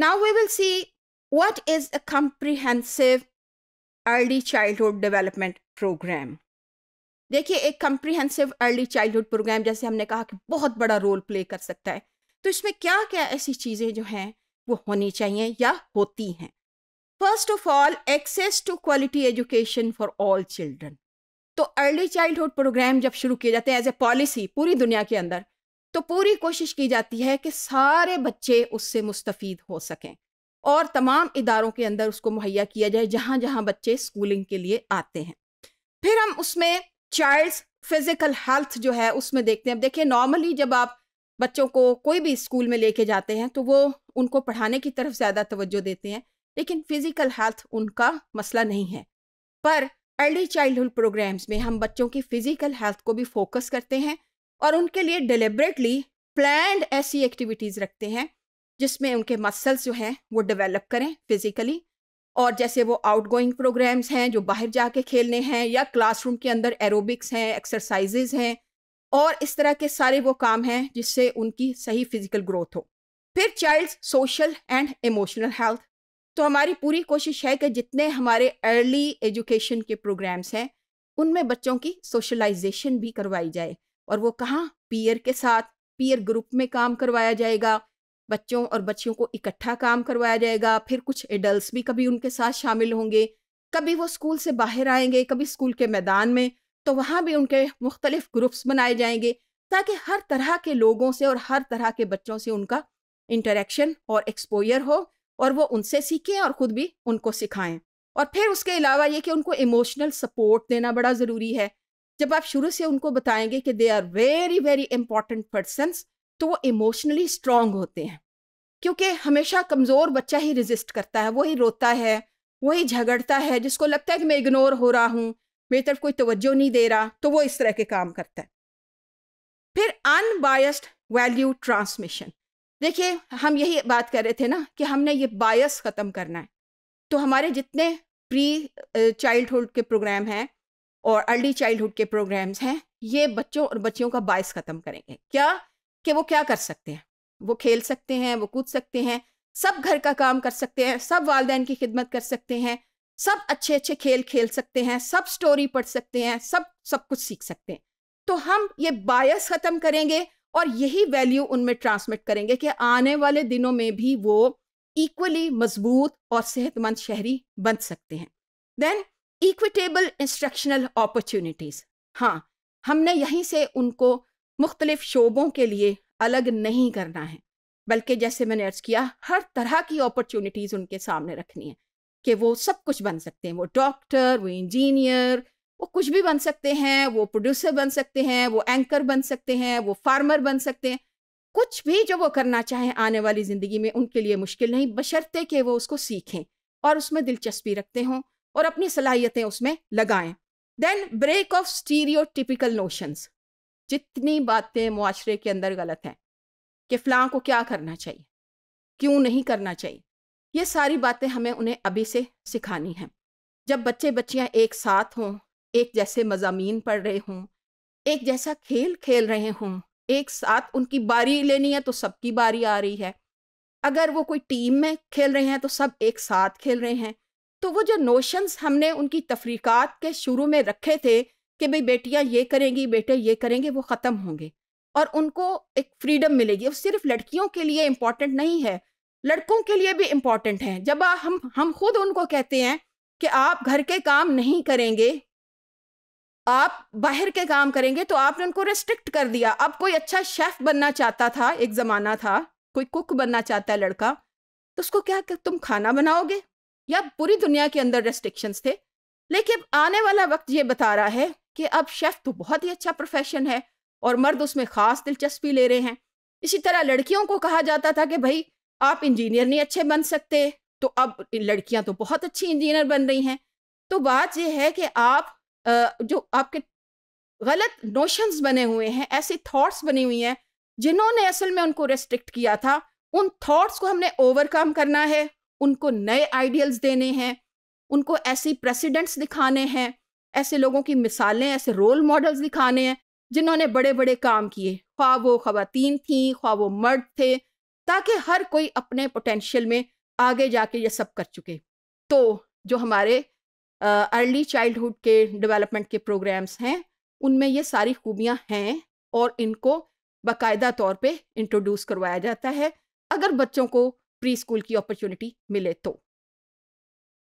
Now we will see what is a comprehensive early childhood development program. देखिए एक comprehensive early childhood programme जैसे हमने कहा कि बहुत बड़ा रोल प्ले कर सकता है तो इसमें क्या क्या ऐसी चीज़ें जो हैं वो होनी चाहिए या होती हैं first of all access to quality education for all children तो अर्ली चाइल्डहुड प्रोग्राम जब शुरू किए जाते हैं एज ए पॉलिसी पूरी दुनिया के अंदर तो पूरी कोशिश की जाती है कि सारे बच्चे उससे मुस्तफ़ हो सकें और तमाम इदारों के अंदर उसको मुहैया किया जाए जहाँ जहाँ बच्चे स्कूलिंग के लिए आते हैं फिर हम उसमें चाइल्ड्स फिज़िकल हेल्थ जो है उसमें देखते हैं अब देखिए नॉर्मली जब आप बच्चों को कोई भी स्कूल में लेके जाते हैं तो वो उनको पढ़ाने की तरफ ज़्यादा तवज्जो देते हैं लेकिन फ़िज़िकल हेल्थ उनका मसला नहीं है पर अर्ली चाइल्डहुड प्रोग्राम्स में हम बच्चों की फ़िज़िकल हेल्थ को भी फोकस करते हैं और उनके लिए डिलिबरेटली प्लैंड ऐसी एक्टिविटीज़ रखते हैं जिसमें उनके मसल्स जो हैं वो डेवलप करें फिज़िकली और जैसे वो आउट गोइंग प्रोग्राम्स हैं जो बाहर जाके खेलने हैं या क्लासरूम के अंदर एरोबिक्स हैं एक्सरसाइजेज हैं और इस तरह के सारे वो काम हैं जिससे उनकी सही फिजिकल ग्रोथ हो फिर child's social and emotional health तो हमारी पूरी कोशिश है कि जितने हमारे अर्ली एजुकेशन के प्रोग्राम्स हैं उनमें बच्चों की सोशलाइजेशन भी करवाई जाए और वो कहाँ पीयर के साथ पीयर ग्रुप में काम करवाया जाएगा बच्चों और बच्चियों को इकट्ठा काम करवाया जाएगा फिर कुछ एडल्ट भी कभी उनके साथ शामिल होंगे कभी वो स्कूल से बाहर आएंगे कभी स्कूल के मैदान में तो वहाँ भी उनके मुख्तलिफ ग्रुप्स बनाए जाएंगे ताकि हर तरह के लोगों से और हर तरह के बच्चों से उनका इंटरेक्शन और एक्सपोजर हो और वो उनसे सीखें और ख़ुद भी उनको सिखाएं और फिर उसके अलावा ये कि उनको इमोशनल सपोर्ट देना बड़ा ज़रूरी है जब आप शुरू से उनको बताएंगे कि they are very very important person तो वो इमोशनली स्ट्रांग होते हैं क्योंकि हमेशा कमज़ोर बच्चा ही रिजिस्ट करता है वही रोता है वही झगड़ता है जिसको लगता है कि मैं इग्नोर हो रहा हूँ मेरी तरफ कोई तवज्जो नहीं दे रहा तो वो इस तरह के काम करता है फिर अनबायस्ड वैल्यू ट्रांसमिशन देखिए हम यही बात कर रहे थे ना कि हमने ये बायस ख़त्म करना है तो हमारे जितने प्री चाइल्डहुड के प्रोग्राम हैं और अर्ली चाइल्डहुड के प्रोग्राम्स हैं ये बच्चों और बच्चियों का बायस ख़त्म करेंगे क्या कि वो क्या कर सकते हैं वो खेल सकते हैं वो कूद सकते हैं सब घर का काम कर सकते हैं सब वालदेन की खिदमत कर सकते हैं सब अच्छे अच्छे खेल खेल सकते हैं सब स्टोरी पढ़ सकते हैं सब सब कुछ सीख सकते हैं तो हम ये बायस ख़त्म करेंगे और यही वैल्यू उनमें ट्रांसमिट करेंगे कि आने वाले दिनों में भी वो इक्वली मजबूत और सेहतमंद शहरी बन सकते हैं देन इक्विटेबल इंस्ट्रक्शनल अपॉर्चुनिटीज़ हाँ हमने यहीं से उनको मुख्तलिफ शोबों के लिए अलग नहीं करना है बल्कि जैसे मैंने अर्ज़ किया हर तरह की अपॉर्चुनिटीज़ उनके सामने रखनी है कि वो सब कुछ बन सकते हैं वो डॉक्टर वो इंजीनियर वो कुछ भी बन सकते हैं वो प्रोड्यूसर बन सकते हैं वो एंकर बन सकते हैं वो फार्मर बन सकते हैं कुछ भी जो वो करना चाहें आने वाली ज़िंदगी में उनके लिए मुश्किल नहीं बशर्ते कि वो उसको सीखें और उसमें दिलचस्पी रखते हों और अपनी सलाहियतें उसमें लगाएं then break of stereotypical notions जितनी बातें माशरे के अंदर गलत हैं कि फ़लाँ को क्या करना चाहिए क्यों नहीं करना चाहिए ये सारी बातें हमें उन्हें अभी से सिखानी हैं जब बच्चे बच्चियाँ एक साथ हों एक जैसे मजामी पढ़ रहे हों एक जैसा खेल खेल रहे हों एक साथ उनकी बारी लेनी है तो सबकी बारी आ रही है अगर वो कोई टीम में खेल रहे हैं तो सब एक साथ खेल रहे हैं तो वो जो नोशंस हमने उनकी तफरीक़ात के शुरू में रखे थे कि भाई बेटियाँ ये करेंगी बेटे ये करेंगे वो ख़त्म होंगे और उनको एक फ्रीडम मिलेगी वो सिर्फ लड़कियों के लिए इम्पॉर्टेंट नहीं है लड़कों के लिए भी इम्पॉर्टेंट है जब हम हम खुद उनको कहते हैं कि आप घर के काम नहीं करेंगे आप बाहर के काम करेंगे तो आपने उनको रेस्ट्रिक्ट कर दिया अब कोई अच्छा शेफ़ बनना चाहता था एक ज़माना था कोई कुक बनना चाहता है लड़का तो उसको क्या तुम खाना बनाओगे या पूरी दुनिया के अंदर रेस्ट्रिक्शंस थे लेकिन आने वाला वक्त ये बता रहा है कि अब शेफ तो बहुत ही अच्छा प्रोफेशन है और मर्द उसमें ख़ास दिलचस्पी ले रहे हैं इसी तरह लड़कियों को कहा जाता था कि भाई आप इंजीनियर नहीं अच्छे बन सकते तो अब लड़कियां तो बहुत अच्छी इंजीनियर बन रही हैं तो बात यह है कि आप जो आपके गलत नोशंस बने हुए हैं ऐसे थॉट्स बनी हुई हैं जिन्होंने असल में उनको रेस्ट्रिक्ट किया था उन थॉट्स को हमने ओवरकम करना है उनको नए आइडियल्स देने हैं उनको ऐसी प्रेसिडेंट्स दिखाने हैं ऐसे लोगों की मिसालें ऐसे रोल मॉडल्स दिखाने हैं जिन्होंने बड़े बड़े काम किए ख्वा वो ख़वातीन थीं ख्वा वो मर्द थे ताकि हर कोई अपने पोटेंशियल में आगे जाके ये सब कर चुके तो जो हमारे अर्ली चाइल्डहुड के डेवलपमेंट के प्रोग्राम्स हैं उनमें ये सारी खूबियाँ हैं और इनको बाकायदा तौर पे इंट्रोड्यूस करवाया जाता है अगर बच्चों को प्री स्कूल की अपॉर्चुनिटी मिले तो